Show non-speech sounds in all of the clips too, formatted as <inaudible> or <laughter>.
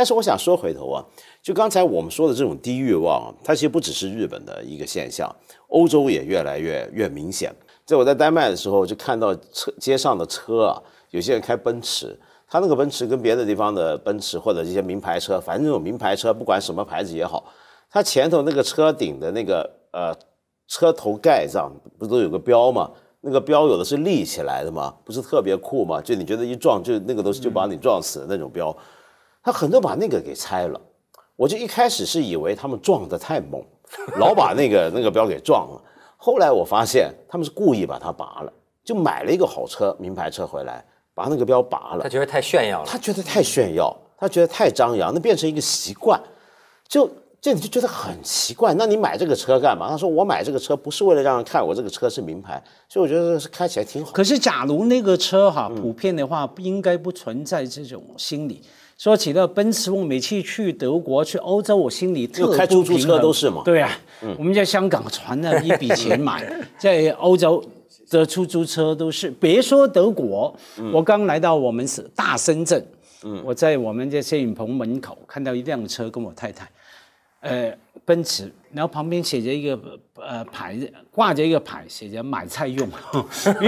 但是我想说回头啊，就刚才我们说的这种低欲望，它其实不只是日本的一个现象，欧洲也越来越越明显。在我在丹麦的时候就看到车街上的车啊，有些人开奔驰，他那个奔驰跟别的地方的奔驰或者一些名牌车，反正那种名牌车不管什么牌子也好，它前头那个车顶的那个呃车头盖上不都有个标吗？那个标有的是立起来的嘛，不是特别酷嘛？就你觉得一撞就那个东西就把你撞死的那种标。他很多把那个给拆了，我就一开始是以为他们撞得太猛，老把那个 <laughs> 那个标给撞了。后来我发现他们是故意把它拔了，就买了一个好车，名牌车回来，把那个标拔了。他觉得太炫耀了。他觉得太炫耀，他觉得太张扬，那变成一个习惯，就这你就觉得很奇怪。那你买这个车干嘛？他说我买这个车不是为了让人看我这个车是名牌，所以我觉得是开起来挺好。可是假如那个车哈普遍的话，应该不存在这种心理。说起到奔驰，我每次去德国、去欧洲，我心里特开出租车都是嘛？对呀，我们在香港攒了一笔钱买，<laughs> 在欧洲的出租车都是。别说德国，我刚来到我们是大深圳，我在我们的摄影棚门口看到一辆车，跟我太太。呃，奔驰，然后旁边写着一个呃牌子，挂着一个牌，写着买菜用。<laughs>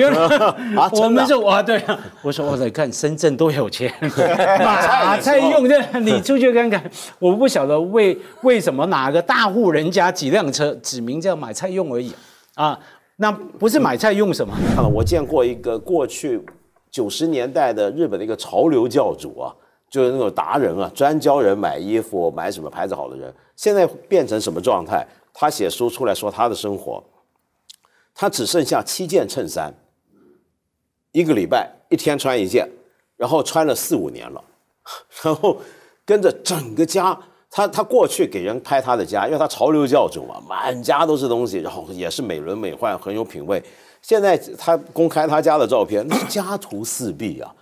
我们说，我对啊，我说我在看，深圳多有钱，<laughs> 买菜用这，你出去看看，我不晓得为为什么哪个大户人家几辆车，指名叫买菜用而已，啊，那不是买菜用什么？我见过一个过去九十年代的日本的一个潮流教主啊。就是那种达人啊，专教人买衣服、买什么牌子好的人，现在变成什么状态？他写书出来说他的生活，他只剩下七件衬衫，一个礼拜一天穿一件，然后穿了四五年了，<laughs> 然后跟着整个家，他他过去给人拍他的家，因为他潮流教主嘛，满家都是东西，然后也是美轮美奂，很有品味。现在他公开他家的照片，家徒四壁啊。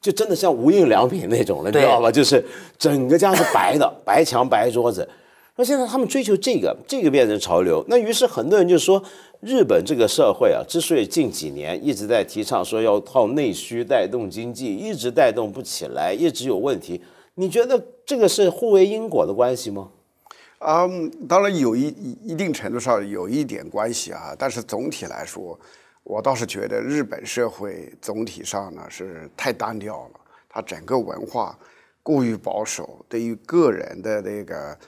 就真的像无印良品那种了，你知道吧？就是整个家是白的，<laughs> 白墙、白桌子。那现在他们追求这个，这个变成潮流。那于是很多人就说，日本这个社会啊，之所以近几年一直在提倡说要靠内需带动经济，一直带动不起来，一直有问题。你觉得这个是互为因果的关系吗？嗯，当然有一一定程度上有一点关系啊，但是总体来说。我倒是觉得日本社会总体上呢是太单调了，它整个文化过于保守，对于个人的那个，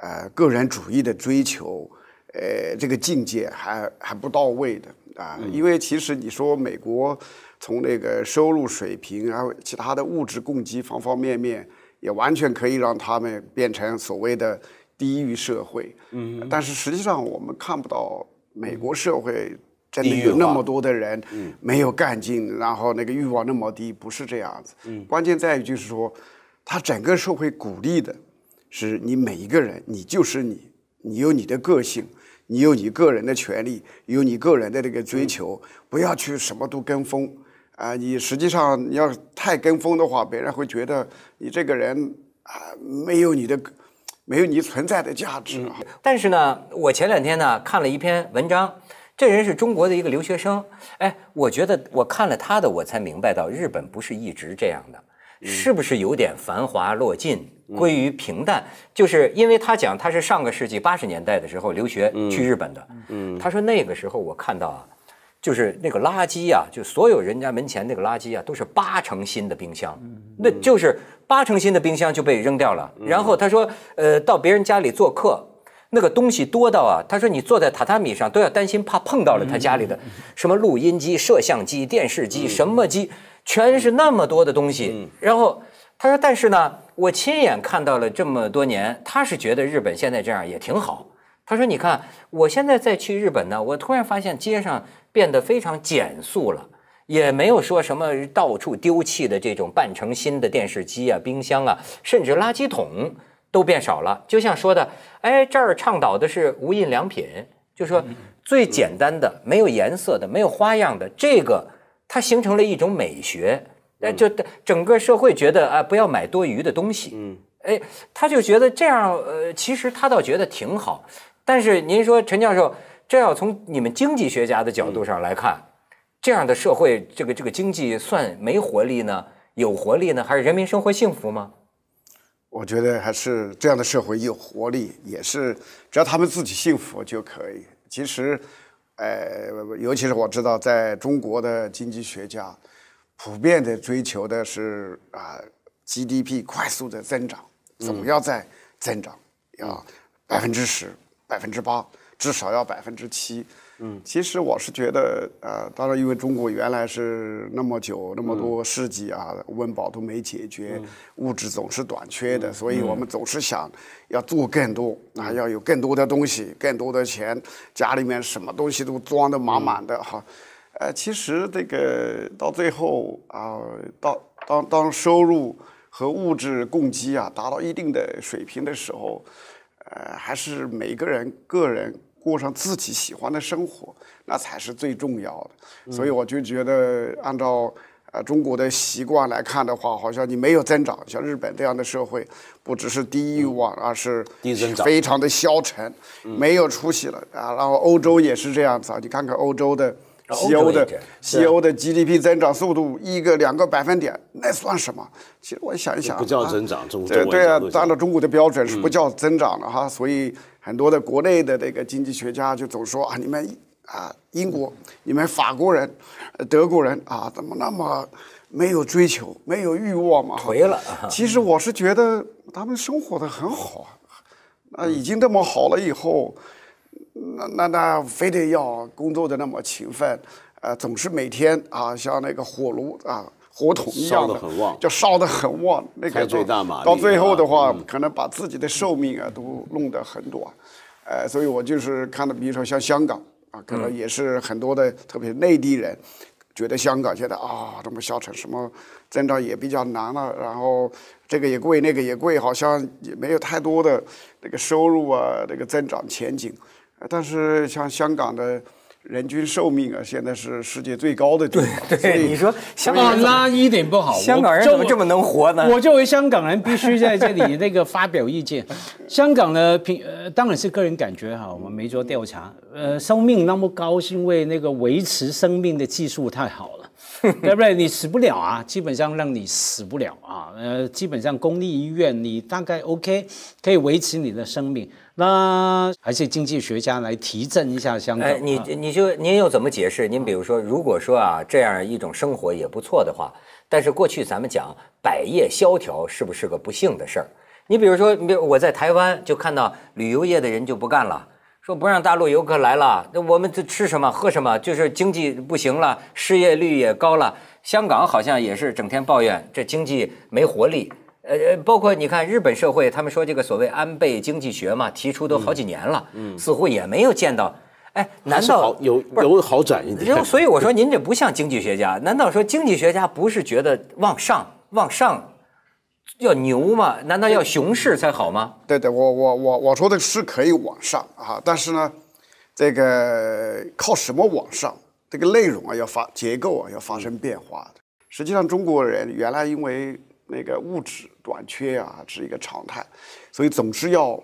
呃，个人主义的追求，呃，这个境界还还不到位的啊。因为其实你说美国从那个收入水平，然后其他的物质供给方方面面，也完全可以让他们变成所谓的低于社会。嗯，但是实际上我们看不到美国社会。真的有那么多的人没有干劲，然后那个欲望那么低，不是这样子。关键在于就是说，他整个社会鼓励的是你每一个人，你就是你，你有你的个性，你有你个人的权利，有你个人的这个追求，不要去什么都跟风啊！你实际上你要太跟风的话，别人会觉得你这个人啊，没有你的，没有你存在的价值。但是呢，我前两天呢看了一篇文章。这人是中国的一个留学生，哎，我觉得我看了他的，我才明白到日本不是一直这样的，是不是有点繁华落尽归于平淡？就是因为他讲他是上个世纪八十年代的时候留学去日本的，他说那个时候我看到啊，就是那个垃圾啊，就所有人家门前那个垃圾啊，都是八成新的冰箱，那就是八成新的冰箱就被扔掉了。然后他说，呃，到别人家里做客。那个东西多到啊，他说你坐在榻榻米上都要担心怕碰到了他家里的什么录音机、摄像机、电视机什么机，全是那么多的东西。然后他说，但是呢，我亲眼看到了这么多年，他是觉得日本现在这样也挺好。他说，你看我现在再去日本呢，我突然发现街上变得非常减速了，也没有说什么到处丢弃的这种半成新的电视机啊、冰箱啊，甚至垃圾桶。都变少了，就像说的，哎，这儿倡导的是无印良品，就说最简单的，没有颜色的，没有花样的这个，它形成了一种美学，哎，就整个社会觉得啊，不要买多余的东西，嗯，哎，他就觉得这样，呃，其实他倒觉得挺好。但是您说陈教授，这要从你们经济学家的角度上来看，这样的社会，这个这个经济算没活力呢，有活力呢，还是人民生活幸福吗？我觉得还是这样的社会有活力，也是只要他们自己幸福就可以。其实，呃，尤其是我知道在中国的经济学家普遍的追求的是啊 GDP 快速的增长，总要在增长，要百分之十、百分之八，至少要百分之七。嗯，其实我是觉得，呃，当然，因为中国原来是那么久那么多世纪啊，温饱都没解决，物质总是短缺的，所以我们总是想要做更多，啊，要有更多的东西，更多的钱，家里面什么东西都装得满满的哈，呃，其实这个到最后啊，到当当收入和物质供给啊达到一定的水平的时候，呃，还是每个人个人。过上自己喜欢的生活，那才是最重要的。所以我就觉得，按照呃中国的习惯来看的话，好像你没有增长。像日本这样的社会，不只是低欲望而是低增长，非常的消沉，没有出息了啊。然后欧洲也是这样子啊，你看看欧洲的西欧的西欧的 GDP 增长速度，一个两个百分点，那算什么？其实我想一想，不叫增长，中国对对啊，按照中国的标准是不叫增长的哈，所以。很多的国内的这个经济学家就总说啊，你们啊，英国，你们法国人、德国人啊，怎么那么没有追求、没有欲望嘛？回了。其实我是觉得他们生活的很好，啊，已经这么好了以后，那那那非得要工作的那么勤奋，呃，总是每天啊像那个火炉啊。火桶一样的，就烧得很旺，那个到最后的话，可能把自己的寿命啊都弄得很短，呃，所以我就是看到，比如说像香港啊，可能也是很多的，特别内地人觉得香港现在啊这么下沉，什么增长也比较难了，然后这个也贵，那个也贵，好像也没有太多的那个收入啊，那个增长前景，但是像香港的。人均寿命啊，现在是世界最高的。对对，你说香港那一点不好，香港人怎么这么能活呢？我作为香港人，必须在这里那个发表意见。<laughs> 香港的平，当然是个人感觉哈，我们没做调查。呃，寿命那么高，是因为那个维持生命的技术太好了。要 <laughs> 不然你死不了啊，基本上让你死不了啊，呃，基本上公立医院你大概 OK 可以维持你的生命。那还是经济学家来提振一下香港。哎，你你就您又怎么解释？您比如说，如果说啊这样一种生活也不错的话，但是过去咱们讲百业萧条是不是个不幸的事儿？你比如说，比如我在台湾就看到旅游业的人就不干了。说不让大陆游客来了，那我们这吃什么喝什么，就是经济不行了，失业率也高了。香港好像也是整天抱怨这经济没活力，呃呃，包括你看日本社会，他们说这个所谓安倍经济学嘛，提出都好几年了，似乎也没有见到。哎，难道有有好转一点？所以我说您这不像经济学家，难道说经济学家不是觉得往上往上？要牛嘛？难道要熊市才好吗？对对，我我我我说的是可以往上啊，但是呢，这个靠什么往上？这个内容啊要发，结构啊要发生变化的。实际上，中国人原来因为那个物质短缺啊是一个常态，所以总是要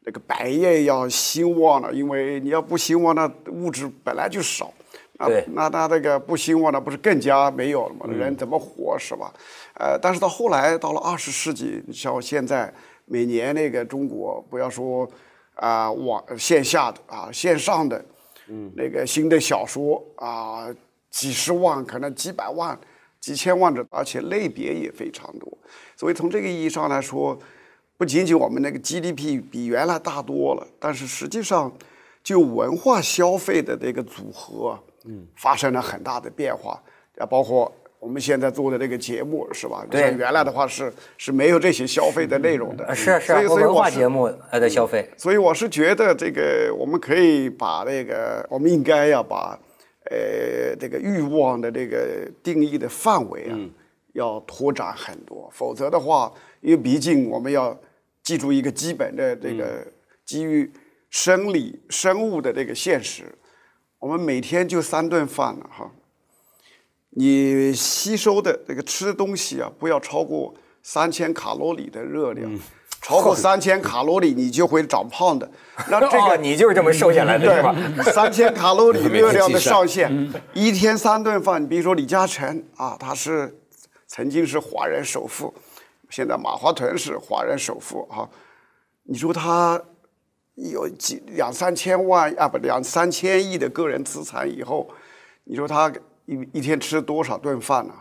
那个白业要兴旺了，因为你要不兴旺，那物质本来就少，那那那那个不兴旺，那不是更加没有了吗？人怎么活是吧？呃，但是到后来，到了二十世纪，像现在每年那个中国，不要说啊网线下的啊线上的，嗯，那个新的小说啊，几十万，可能几百万、几千万的，而且类别也非常多。所以从这个意义上来说，不仅仅我们那个 GDP 比原来大多了，但是实际上就文化消费的这个组合，嗯，发生了很大的变化，啊，包括。我们现在做的这个节目是吧？对，原来的话是是没有这些消费的内容的，是是文化节目呃的消费。所以我是觉得这个我们可以把那个我们应该要把，呃，这个欲望的这个定义的范围啊，要拓展很多。否则的话，因为毕竟我们要记住一个基本的这个基于生理生物的这个现实，我们每天就三顿饭了哈。你吸收的这个吃东西啊，不要超过三千卡路里的热量，超过三千卡路里你就会长胖的。<laughs> 那这个你就是这么瘦下来的，是吧？<laughs> 三千卡路里热量的上限，<laughs> 一天三顿饭。你比如说李嘉诚啊，他是曾经是华人首富，现在马化腾是华人首富啊。你说他有几两三千万啊？不，两三千亿的个人资产以后，你说他？一一天吃多少顿饭呢？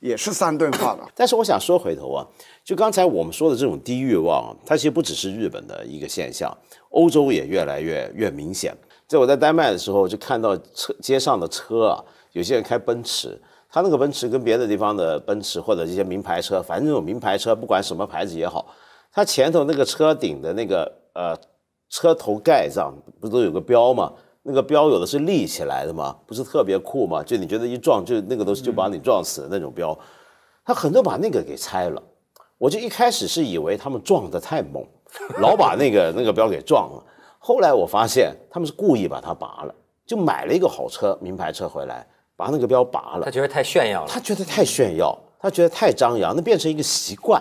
也是三顿饭了。但是我想说回头啊，就刚才我们说的这种低欲望它其实不只是日本的一个现象，欧洲也越来越越明显。在我在丹麦的时候，就看到车街上的车啊，有些人开奔驰，他那个奔驰跟别的地方的奔驰或者一些名牌车，反正那种名牌车不管什么牌子也好，它前头那个车顶的那个呃车头盖上不都有个标吗？那个标有的是立起来的嘛，不是特别酷嘛？就你觉得一撞就那个东西就把你撞死的那种标，他很多把那个给拆了。我就一开始是以为他们撞得太猛，老把那个 <laughs> 那个标给撞了。后来我发现他们是故意把它拔了，就买了一个好车、名牌车回来，把那个标拔了。他觉得太炫耀了。他觉得太炫耀，他觉得太张扬，那变成一个习惯，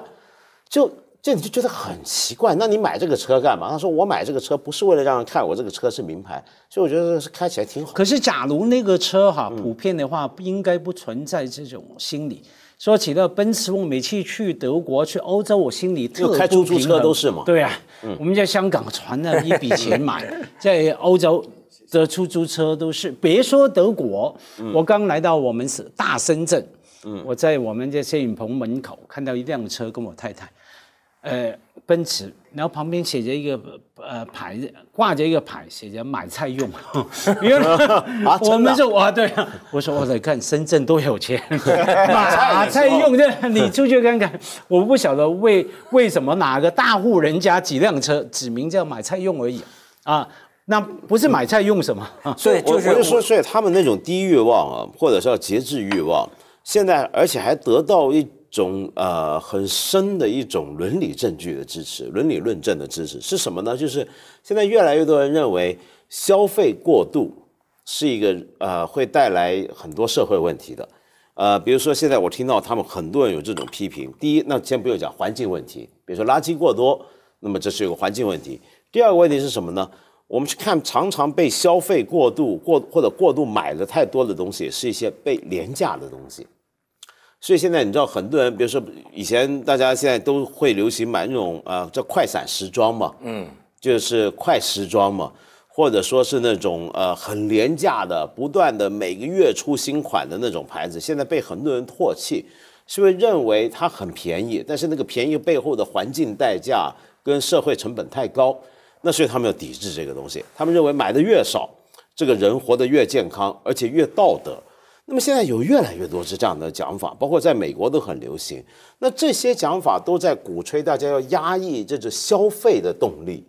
就。这你就觉得很奇怪，那你买这个车干嘛？他说我买这个车不是为了让人看我这个车是名牌，所以我觉得是开起来挺好。可是，假如那个车哈普遍的话，应该不存在这种心理。说起到奔驰，我每次去德国、去欧洲，我心里特不开出租车都是嘛？对呀，我们在香港存了一笔钱买，<laughs> 在欧洲的出租车都是。别说德国，我刚来到我们是大深圳，嗯、我在我们这摄影棚门口看到一辆车，跟我太太。呃，奔驰，然后旁边写着一个呃牌子，挂着一个牌，写着买菜用。<laughs> 因为啊，我们说我对啊，我说我在看深圳多有钱，<laughs> 买菜用你出去看看，我不晓得为为什么哪个大户人家几辆车，指名叫买菜用而已，啊，那不是买菜用什么？所以就是说，所以他们那种低欲望啊，或者是节制欲望，现在而且还得到一。种呃很深的一种伦理证据的支持，伦理论证的支持是什么呢？就是现在越来越多人认为消费过度是一个呃会带来很多社会问题的，呃，比如说现在我听到他们很多人有这种批评，第一，那先不用讲环境问题，比如说垃圾过多，那么这是一个环境问题。第二个问题是什么呢？我们去看常常被消费过度过或者过度买了太多的东西，是一些被廉价的东西。所以现在你知道很多人，比如说以前大家现在都会流行买那种啊叫快闪时装嘛，嗯，就是快时装嘛，或者说是那种呃很廉价的、不断的每个月出新款的那种牌子，现在被很多人唾弃，是因为认为它很便宜，但是那个便宜背后的环境代价跟社会成本太高，那所以他们要抵制这个东西，他们认为买的越少，这个人活得越健康，而且越道德。那么现在有越来越多是这样的讲法，包括在美国都很流行。那这些讲法都在鼓吹大家要压抑这种消费的动力。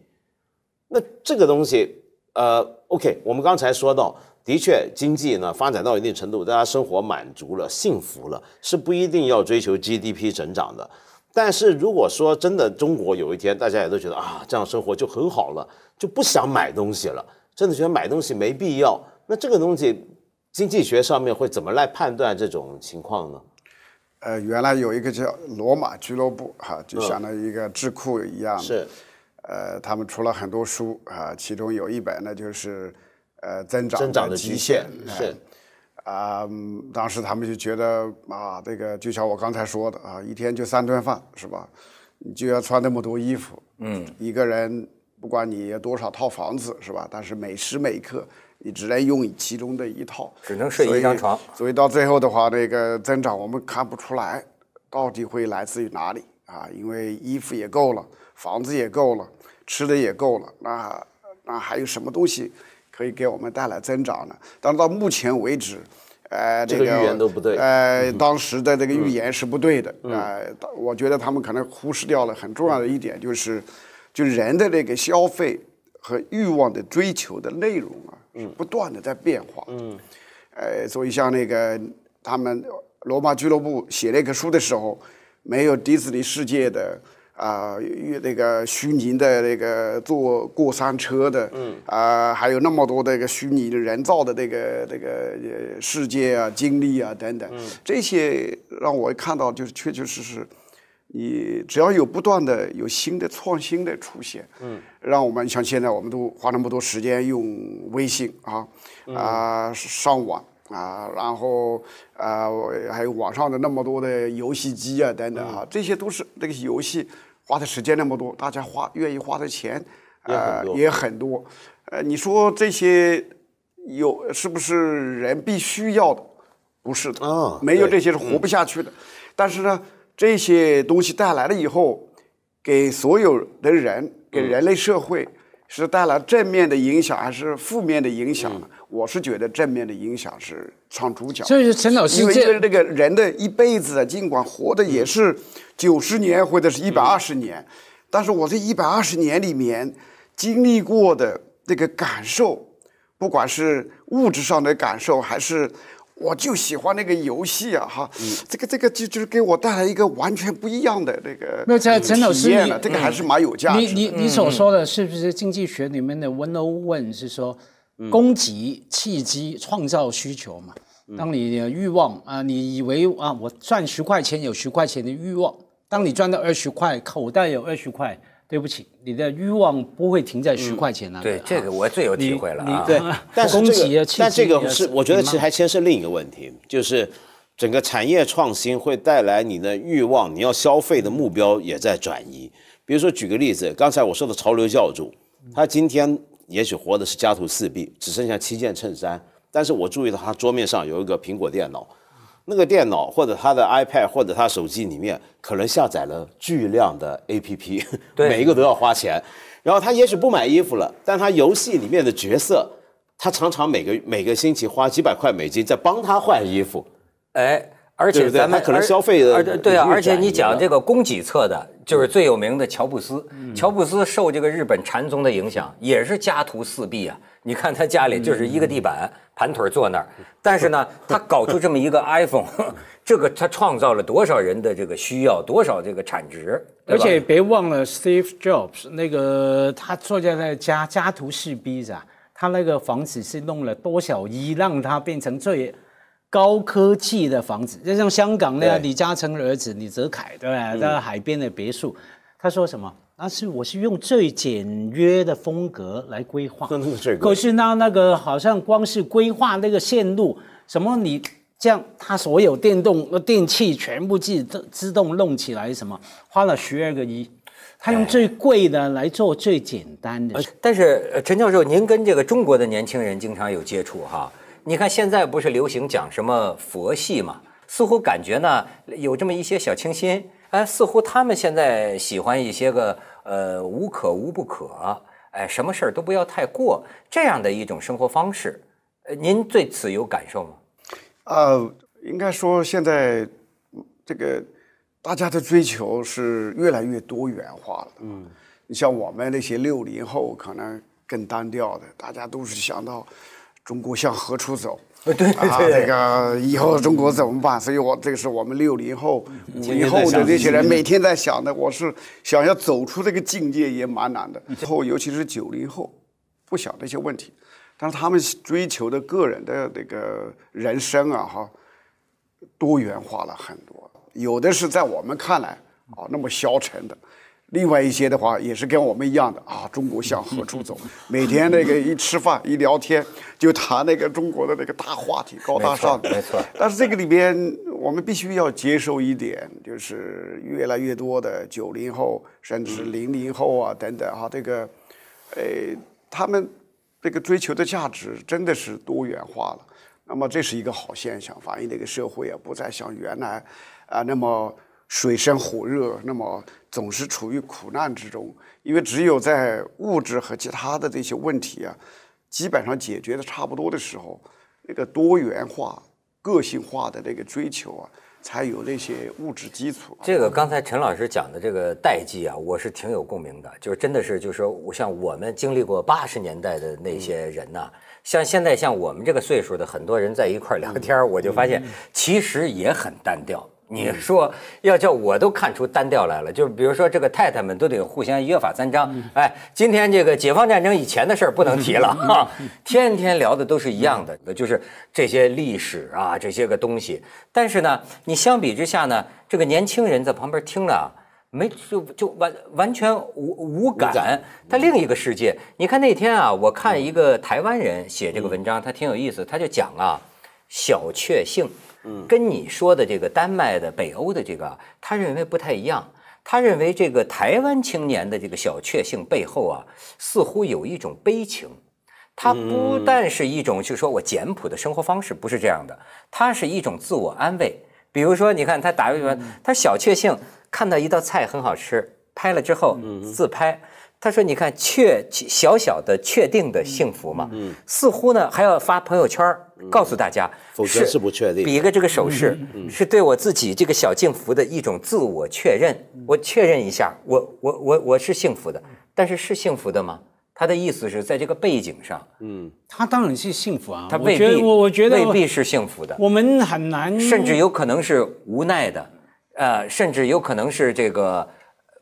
那这个东西，呃，OK，我们刚才说到，的确经济呢发展到一定程度，大家生活满足了、幸福了，是不一定要追求 GDP 增长的。但是如果说真的中国有一天大家也都觉得啊，这样生活就很好了，就不想买东西了，真的觉得买东西没必要，那这个东西。经济学上面会怎么来判断这种情况呢？呃，原来有一个叫罗马俱乐部哈，就相当于一个智库一样。是。呃，他们出了很多书啊，其中有一本呢就是，呃，增长增长的极限是。啊，当时他们就觉得啊，这个就像我刚才说的啊，一天就三顿饭是吧？你就要穿那么多衣服，嗯，一个人不管你有多少套房子是吧？但是每时每刻。你只能用其中的一套，只能睡一张床，所以到最后的话，那个增长我们看不出来，到底会来自于哪里啊？因为衣服也够了，房子也够了，吃的也够了，那那还有什么东西可以给我们带来增长呢？但到目前为止，呃，这个预言都不对，呃，当时的这个预言是不对的啊。我觉得他们可能忽视掉了很重要的一点，就是就人的那个消费和欲望的追求的内容啊。是不断的在变化，嗯，呃，所以像那个他们罗马俱乐部写那本书的时候，没有迪士尼世界的啊，那个虚拟的那个坐过山车的，嗯，啊，还有那么多的一个虚拟的人造的那个那个世界啊，经历啊等等，这些让我看到就是确确实实。你只要有不断的有新的创新的出现，嗯，让我们像现在我们都花那么多时间用微信啊啊上网啊，然后啊还有网上的那么多的游戏机啊等等啊，这些都是这个游戏花的时间那么多，大家花愿意花的钱啊也很多。呃，你说这些有是不是人必须要的？不是的，啊，没有这些是活不下去的。但是呢？这些东西带来了以后，给所有的人，给人类社会是带来正面的影响还是负面的影响呢？我是觉得正面的影响是唱主角。所以，陈老师，因为这个人的一辈子啊，尽管活的也是九十年或者是一百二十年，但是我这一百二十年里面经历过的那个感受，不管是物质上的感受还是。我就喜欢那个游戏啊，哈，这个这个就就是给我带来一个完全不一样的那个没有体验了，这个还是蛮有价值的。你你你所说的，是不是经济学里面的 one o one，是说供给契机创造需求嘛？当你的欲望啊，你以为啊，我赚十块钱有十块钱的欲望，当你赚到二十块，口袋有二十块。对不起，你的欲望不会停在十块钱啊！对这个我最有体会了啊！对，但这个但这个是我觉得其实还牵涉另一个问题，就是整个产业创新会带来你的欲望，你要消费的目标也在转移。比如说举个例子，刚才我说的潮流教主，他今天也许活的是家徒四壁，只剩下七件衬衫，但是我注意到他桌面上有一个苹果电脑。那个电脑或者他的 iPad 或者他手机里面可能下载了巨量的 APP，每一个都要花钱。然后他也许不买衣服了，但他游戏里面的角色，他常常每个每个星期花几百块美金在帮他换衣服。哎。而且咱们，可能消而且对啊，而且你讲这个供给侧的，就是最有名的乔布斯。乔布斯受这个日本禅宗的影响，也是家徒四壁啊。你看他家里就是一个地板，盘腿坐那儿。但是呢，<laughs> 他搞出这么一个 iPhone，<laughs> 这个他创造了多少人的这个需要，多少这个产值。而且别忘了 Steve Jobs 那个，他坐在那家家徒四壁啊，他那个房子是弄了多少亿，让他变成最。高科技的房子，就像香港那个李嘉诚儿子李泽楷，对吧？在海边的别墅，他说什么？那是我是用最简约的风格来规划，真的是可是那那个好像光是规划那个线路，什么你这样，他所有电动电器全部自自动弄起来，什么花了十二个亿，他用最贵的来做最简单的。但是陈教授，您跟这个中国的年轻人经常有接触哈？你看，现在不是流行讲什么佛系嘛？似乎感觉呢有这么一些小清新。哎，似乎他们现在喜欢一些个呃无可无不可，哎，什么事儿都不要太过这样的一种生活方式。呃，您对此有感受吗？呃，应该说现在这个大家的追求是越来越多元化了。嗯，你像我们那些六零后，可能更单调的，大家都是想到。中国向何处走？啊，对对对，个以后中国怎么办？所以，我这个是我们六零后、五零后的这些人每天在想的。我是想要走出这个境界也蛮难的。后尤其是九零后，不想这些问题，但是他们追求的个人的那个人生啊，哈，多元化了很多。有的是在我们看来，啊那么消沉的。另外一些的话也是跟我们一样的啊，中国向何处走？<laughs> 每天那个一吃饭一聊天就谈那个中国的那个大话题，高大上。没错。但是这个里边我们必须要接受一点，就是越来越多的九零后，甚至是零零后啊等等啊，这个，呃，他们这个追求的价值真的是多元化了。那么这是一个好现象，反映这个社会啊不再像原来啊那么水深火热，那么。总是处于苦难之中，因为只有在物质和其他的这些问题啊，基本上解决的差不多的时候，那个多元化、个性化的那个追求啊，才有那些物质基础。这个刚才陈老师讲的这个代际啊，我是挺有共鸣的，就是真的是，就是说，像我们经历过八十年代的那些人呐，像现在像我们这个岁数的很多人在一块儿聊个天儿，我就发现其实也很单调。你说要叫我都看出单调来了，就是比如说这个太太们都得互相约法三章，哎，今天这个解放战争以前的事儿不能提了哈，天天聊的都是一样的，就是这些历史啊这些个东西。但是呢，你相比之下呢，这个年轻人在旁边听了，没就就完完全无无感，他另一个世界。你看那天啊，我看一个台湾人写这个文章，他挺有意思，他就讲啊，小确幸。跟你说的这个丹麦的北欧的这个，他认为不太一样。他认为这个台湾青年的这个小确幸背后啊，似乎有一种悲情。他不但是一种，就是说我简朴的生活方式不是这样的，它是一种自我安慰。比如说，你看他打个比方，他小确幸看到一道菜很好吃，拍了之后自拍。他说：“你看，确小小的确定的幸福嘛，似乎呢还要发朋友圈告诉大家，是是不确定，比一个这个手势，是对我自己这个小幸福的一种自我确认。我确认一下，我我我我是幸福的，但是是幸福的吗？他的意思是在这个背景上，嗯，他当然是幸福啊，他未必，我我觉得未必是幸福的，我们很难，甚至有可能是无奈的，呃，甚至有可能是这个。”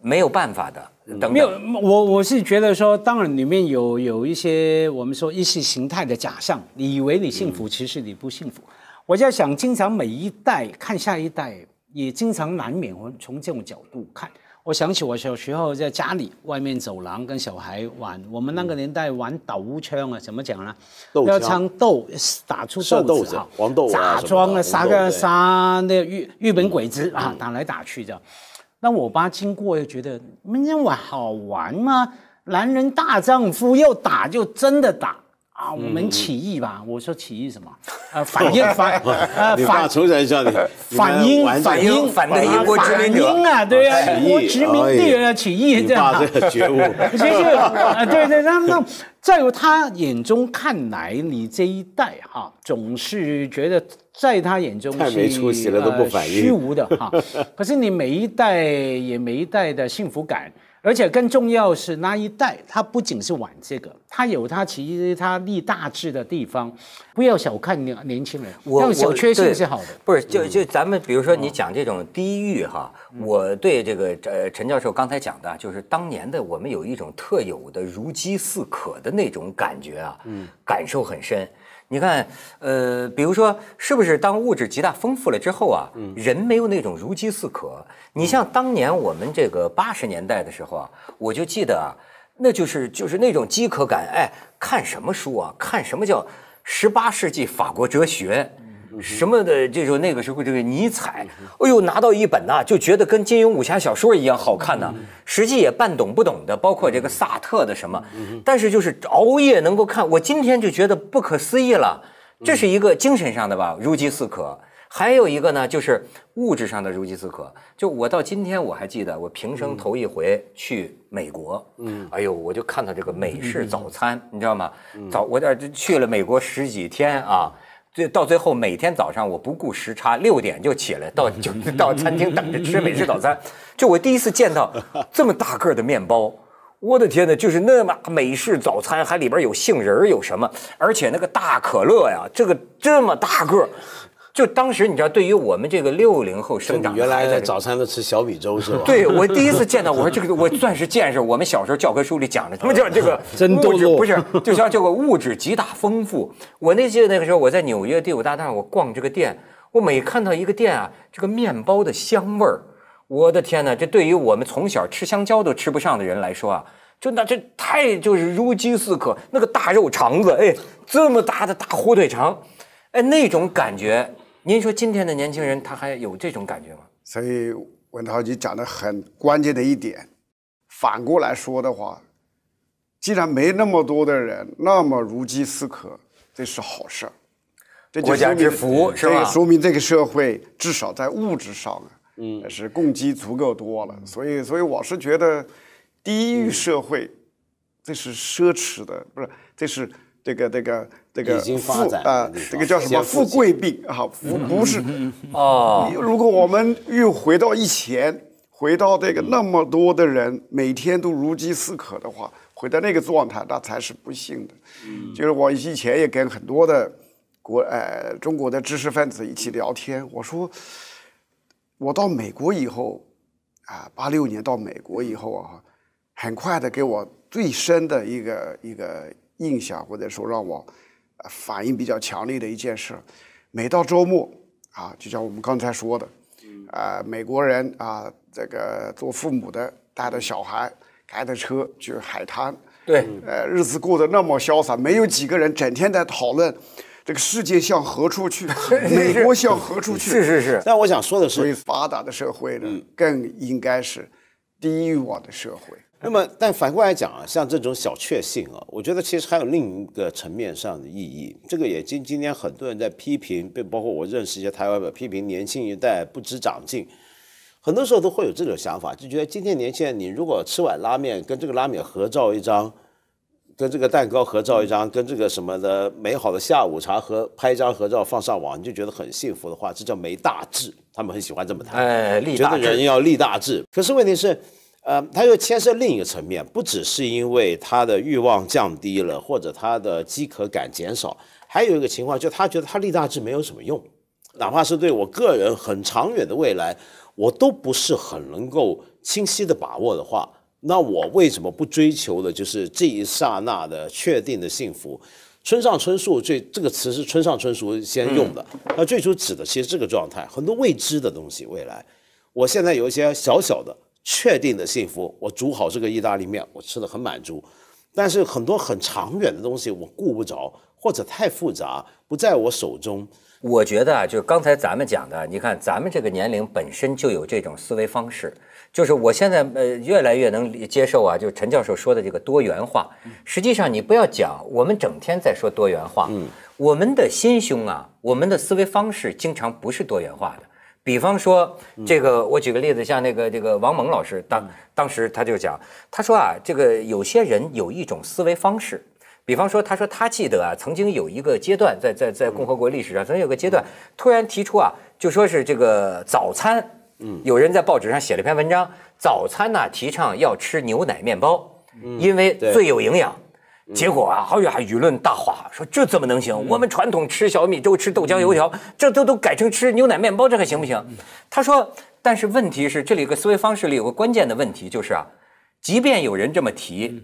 没有办法的，没有我我是觉得说，当然里面有有一些我们说意识形态的假象，你以为你幸福，其实你不幸福。我在想，经常每一代看下一代，也经常难免我从这种角度看。我想起我小时候在家里外面走廊跟小孩玩，我们那个年代玩导枪啊，怎么讲呢？豆枪豆打出豆子啊，假装啊杀个杀那日日本鬼子啊，打来打去的。那我爸经过又觉得，明天晚好玩吗？男人大丈夫要打就真的打啊！我们起义吧！我说起义什么？呃，<laughs> 反英反……呃，反？从小教你反英反英反的英啊，对呀，殖民地人起义这样。你这个觉悟，<laughs> 其实啊，对对，那那，在他眼中看来，你这一代哈，总是觉得。在他眼中是虚无的哈，<laughs> 可是你每一代也每一代的幸福感，而且更重要是那一代，他不仅是玩这个，他有他其实他立大志的地方，不要小看年年轻人，我小缺陷是好的。不是就就咱们比如说你讲这种低欲哈，我对这个呃陈教授刚才讲的，就是当年的我们有一种特有的如饥似渴的那种感觉啊，感受很深。你看，呃，比如说，是不是当物质极大丰富了之后啊，人没有那种如饥似渴？你像当年我们这个八十年代的时候啊，我就记得啊，那就是就是那种饥渴感。哎，看什么书啊？看什么叫十八世纪法国哲学？什么的，就说那个时候这个尼采，哎呦，拿到一本呐，就觉得跟金庸武侠小说一样好看呢，实际也半懂不懂的，包括这个萨特的什么，但是就是熬夜能够看，我今天就觉得不可思议了。这是一个精神上的吧，如饥似渴；还有一个呢，就是物质上的如饥似渴。就我到今天我还记得，我平生头一回去美国，嗯，哎呦，我就看到这个美式早餐，你知道吗？早，我这去了美国十几天啊。最到最后，每天早上我不顾时差，六点就起来，<laughs> 到就到餐厅等着吃美式早餐。就我第一次见到这么大个的面包，我的天哪！就是那么美式早餐，还里边有杏仁有什么？而且那个大可乐呀，这个这么大个儿。就当时你知道，对于我们这个六零后生长，原来在早餐都吃小米粥是吧？对我第一次见到，我说这个我算是见识。我们小时候教科书里讲的什么叫这个物质？不是，就像这个物质极大丰富。我那记那个时候我在纽约第五大道，我逛这个店，我每看到一个店啊，这个面包的香味儿，我的天哪！这对于我们从小吃香蕉都吃不上的人来说啊，就那这太就是如饥似渴。那个大肉肠子，哎，这么大的大火腿肠，哎，那种感觉。您说今天的年轻人他还有这种感觉吗？所以文涛就讲的很关键的一点，反过来说的话，既然没那么多的人那么如饥似渴，这是好事儿，这就国家之福，是吧？说明这个社会至少在物质上，嗯，是供给足够多了。所以，所以我是觉得，低于社会，这是奢侈的，不是，这是。这个这个这个富啊，这个叫什么富贵病啊？不不是啊。<laughs> 如果我们又回到以前，回到这个那么多的人每天都如饥似渴的话，回到那个状态，那才是不幸的。就是我以前也跟很多的国呃中国的知识分子一起聊天，我说，我到美国以后啊，八六年到美国以后啊，很快的给我最深的一个一个。印象或者说让我反应比较强烈的一件事，每到周末啊，就像我们刚才说的，啊，美国人啊，这个做父母的带着小孩开着车去海滩，对，呃，日子过得那么潇洒，没有几个人整天在讨论这个世界向何处去，<laughs> 美国向何处去？是是是。但我想说的，是，所以发达的社会呢，更应该是低欲望的社会。那么，但反过来讲啊，像这种小确幸啊，我觉得其实还有另一个层面上的意义。这个也今今天很多人在批评，被包括我认识一些台湾的批评年轻一代不知长进，很多时候都会有这种想法，就觉得今天年轻人你如果吃碗拉面，跟这个拉面合照一张，跟这个蛋糕合照一张，跟这个什么的美好的下午茶合拍一张合照放上网，你就觉得很幸福的话，这叫没大志，他们很喜欢这么谈。哎，立大志，觉得人要立大志。可是问题是。呃，它又牵涉另一个层面，不只是因为他的欲望降低了，或者他的饥渴感减少，还有一个情况就是他觉得他立大志没有什么用，哪怕是对我个人很长远的未来，我都不是很能够清晰的把握的话，那我为什么不追求的就是这一刹那的确定的幸福？村上春树这这个词是村上春树先用的，那最初指的其实这个状态，很多未知的东西，未来，我现在有一些小小的。确定的幸福，我煮好这个意大利面，我吃的很满足。但是很多很长远的东西，我顾不着，或者太复杂，不在我手中。我觉得啊，就是刚才咱们讲的，你看咱们这个年龄本身就有这种思维方式。就是我现在呃越来越能接受啊，就是陈教授说的这个多元化。实际上你不要讲，我们整天在说多元化，嗯，我们的心胸啊，我们的思维方式经常不是多元化的。比方说，这个我举个例子，像那个这个王蒙老师，当当时他就讲，他说啊，这个有些人有一种思维方式，比方说，他说他记得啊，曾经有一个阶段，在在在共和国历史上，曾经有个阶段，突然提出啊，就说是这个早餐，嗯，有人在报纸上写了篇文章，早餐呢提倡要吃牛奶面包，因为最有营养。结果啊，好呀，舆论大哗，说这怎么能行？我们传统吃小米粥、吃豆浆、油条，这都都改成吃牛奶面包，这还行不行？他说，但是问题是这里有个思维方式里有个关键的问题，就是啊，即便有人这么提，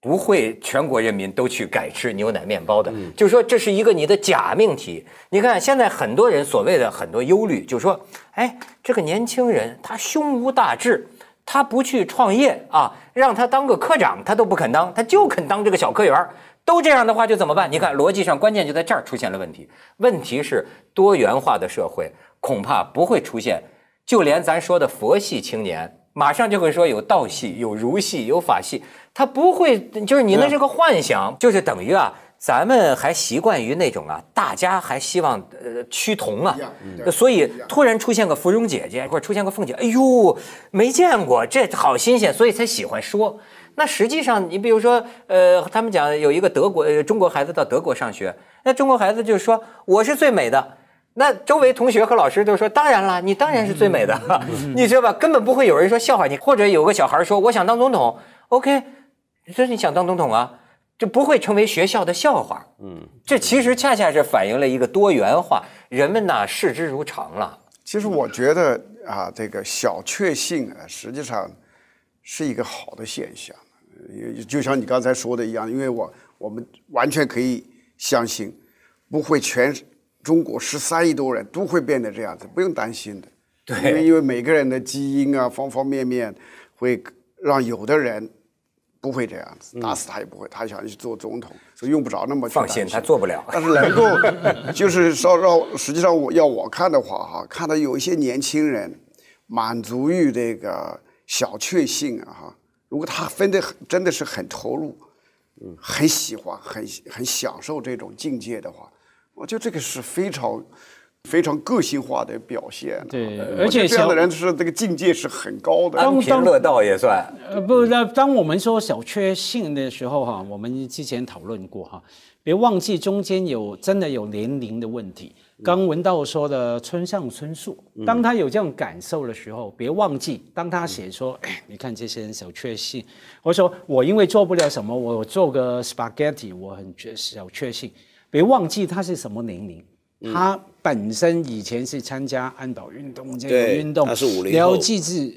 不会全国人民都去改吃牛奶面包的。就是说，这是一个你的假命题。你看现在很多人所谓的很多忧虑，就是说，哎，这个年轻人他胸无大志。他不去创业啊，让他当个科长，他都不肯当，他就肯当这个小科员都这样的话，就怎么办？你看，逻辑上关键就在这儿出现了问题。问题是，多元化的社会恐怕不会出现，就连咱说的佛系青年，马上就会说有道系、有儒系、有法系，他不会，就是你那是个幻想，就是等于啊。咱们还习惯于那种啊，大家还希望呃趋同啊，所以突然出现个芙蓉姐姐，或者出现个凤姐，哎呦，没见过，这好新鲜，所以才喜欢说。那实际上，你比如说，呃，他们讲有一个德国呃中国孩子到德国上学，那中国孩子就说我是最美的，那周围同学和老师都说当然了，你当然是最美的，<laughs> 你知道吧？根本不会有人说笑话你，或者有个小孩说我想当总统，OK，说你想当总统啊？就不会成为学校的笑话。嗯，这其实恰恰是反映了一个多元化，人们呢视之如常了。其实我觉得啊，这个小确幸啊，实际上是一个好的现象。因为就像你刚才说的一样，因为我我们完全可以相信，不会全中国十三亿多人都会变得这样子，不用担心的。对，因为因为每个人的基因啊，方方面面会让有的人。不会这样子，打死他也不会。他想去做总统，所以用不着那么放心。他做不了，但是能够，<laughs> 就是说让。实际上，我要我看的话，哈，看到有一些年轻人满足于这个小确幸啊。哈，如果他分的真的是很投入，嗯，很喜欢，很很享受这种境界的话，我觉得这个是非常。非常个性化的表现。对，而且这样的人是这个境界是很高的。当当乐道也算。呃，不，那当我们说小确幸的时候，哈，我们之前讨论过哈，别忘记中间有真的有年龄的问题。刚文道说的“村上春树”，当他有这种感受的时候，别忘记当他写说：“哎，你看这些人小确幸。”我说：“我因为做不了什么，我做个 spaghetti，我很确小确幸。”别忘记他是什么年龄，他。本身以前是参加安保运动这个运动，然后就是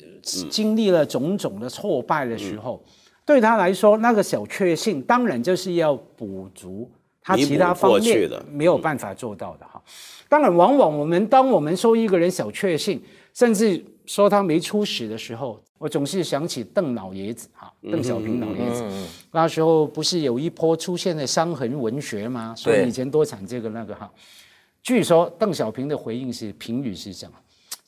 经历了种种的挫败的时候，对他来说，那个小确幸当然就是要补足他其他方面没有办法做到的哈。当然，往往我们当我们说一个人小确幸，甚至说他没出息的时候，我总是想起邓老爷子哈，邓小平老爷子那时候不是有一波出现的伤痕文学吗？所以以前多产这个那个哈。据说邓小平的回应是评语是这样，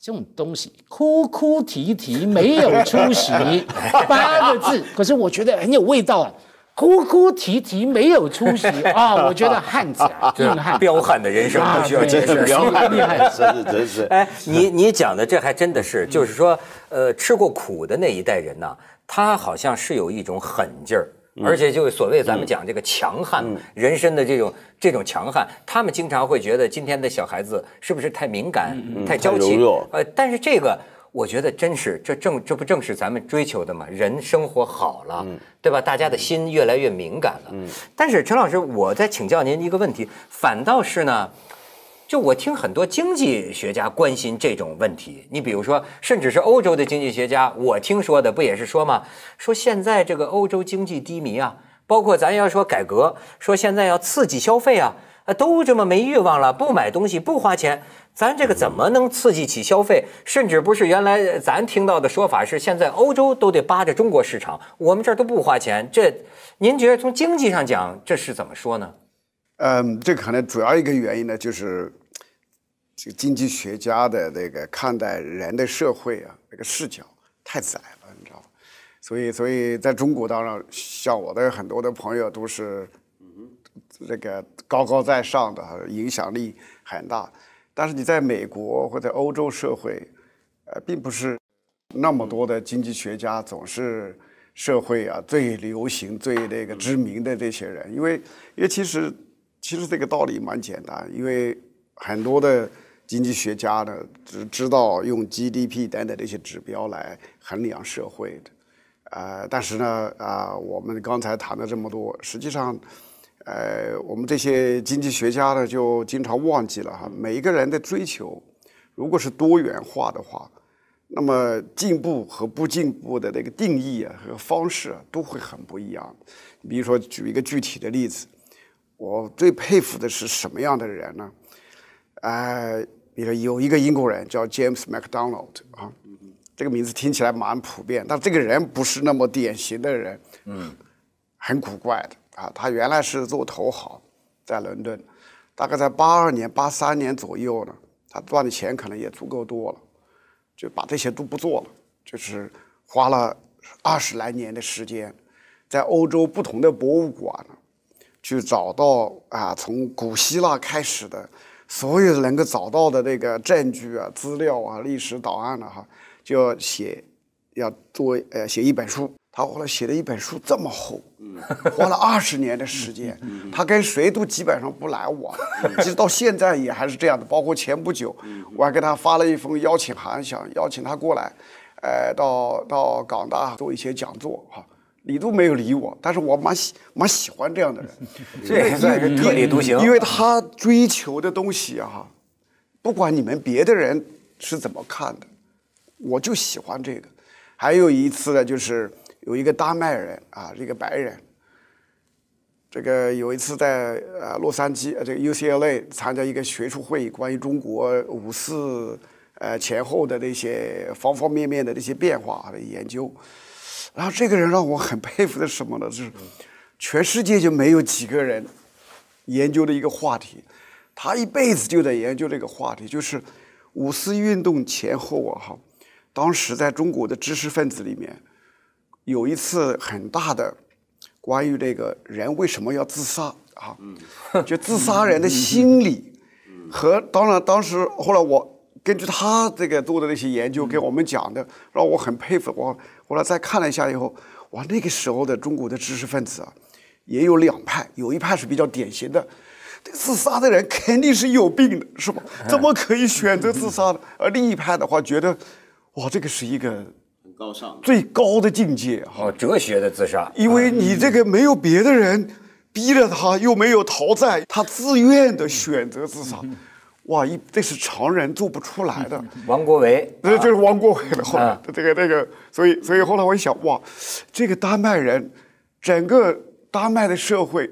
这种东西哭哭啼啼没有出息，<laughs> 八个字。可是我觉得很有味道啊！哭哭啼啼没有出息啊！我觉得汉子啊，<laughs> 硬汉，彪悍的人生不需要解是彪悍，的人生真是。哎，你你讲的这还真的是，就是说，呃，吃过苦的那一代人呢，他好像是有一种狠劲儿。而且就是所谓咱们讲这个强悍人生的这种这种强悍，他们经常会觉得今天的小孩子是不是太敏感、太娇气？呃，但是这个我觉得真是这正这不正是咱们追求的吗？人生活好了，对吧？大家的心越来越敏感了。但是陈老师，我在请教您一个问题，反倒是呢。就我听很多经济学家关心这种问题，你比如说，甚至是欧洲的经济学家，我听说的不也是说吗？说现在这个欧洲经济低迷啊，包括咱要说改革，说现在要刺激消费啊，啊都这么没欲望了，不买东西，不花钱，咱这个怎么能刺激起消费？甚至不是原来咱听到的说法是，现在欧洲都得扒着中国市场，我们这儿都不花钱，这您觉得从经济上讲这是怎么说呢？嗯，这可能主要一个原因呢，就是。就经济学家的那个看待人的社会啊，那个视角太窄了，你知道吧？所以，所以在中国当然，像我的很多的朋友都是，嗯，那个高高在上的，影响力很大。但是你在美国或者欧洲社会，呃，并不是那么多的经济学家总是社会啊最流行、最那个知名的这些人，因为，因为其实其实这个道理蛮简单，因为很多的。经济学家呢，只知道用 GDP 等等这些指标来衡量社会的，啊，但是呢，啊，我们刚才谈了这么多，实际上，呃，我们这些经济学家呢，就经常忘记了哈，每一个人的追求，如果是多元化的话，那么进步和不进步的那个定义啊和方式啊，都会很不一样。你比如说，举一个具体的例子，我最佩服的是什么样的人呢？哎，比如说有一个英国人叫 James Macdonald 啊，这个名字听起来蛮普遍，但这个人不是那么典型的人，嗯，很古怪的啊。他原来是做投行，在伦敦，大概在八二年、八三年左右呢，他赚的钱可能也足够多了，就把这些都不做了，就是花了二十来年的时间，在欧洲不同的博物馆呢，去找到啊，从古希腊开始的。所有能够找到的那个证据啊、资料啊、历史档案了哈，就要写，要做呃写一本书。他后来写了一本书这么厚，花了二十年的时间。他跟谁都基本上不来往，其实到现在也还是这样的。包括前不久，我还给他发了一封邀请函，想邀请他过来，呃，到到港大做一些讲座哈。你都没有理我，但是我蛮喜蛮喜欢这样的人，<laughs> 这算是特立独行，因为他追求的东西啊，不管你们别的人是怎么看的，我就喜欢这个。还有一次呢，就是有一个丹麦人啊，是一个白人，这个有一次在呃洛杉矶呃这个 UCLA 参加一个学术会议，关于中国五四呃前后的那些方方面面的那些变化的研究。然后这个人让我很佩服的什么呢？就是全世界就没有几个人研究的一个话题，他一辈子就在研究这个话题，就是五四运动前后啊，哈，当时在中国的知识分子里面，有一次很大的关于那个人为什么要自杀啊，就自杀人的心理，和当然当时后来我根据他这个做的那些研究给我们讲的，让我很佩服我。后来再看了一下以后，哇，那个时候的中国的知识分子啊，也有两派，有一派是比较典型的，自杀的人肯定是有病的，是吧？怎么可以选择自杀呢？而另一派的话，觉得，哇，这个是一个很高尚、最高的境界好，哲学的自杀，因为你这个没有别的人逼着他，又没有逃债，他自愿的选择自杀。哇！一这是常人做不出来的。<laughs> 王国维，那就是王国维的后来这个这个，所以所以后来我一想，哇，这个丹麦人，整个丹麦的社会，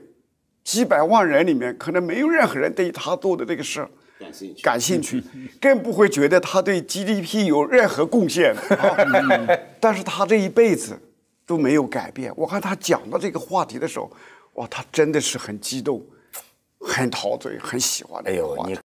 几百万人里面，可能没有任何人对他做的这个事儿感兴趣，感兴趣，<laughs> 更不会觉得他对 GDP 有任何贡献。<laughs> 但是他这一辈子都没有改变。我看他讲到这个话题的时候，哇，他真的是很激动，很陶醉，很喜欢这个话题。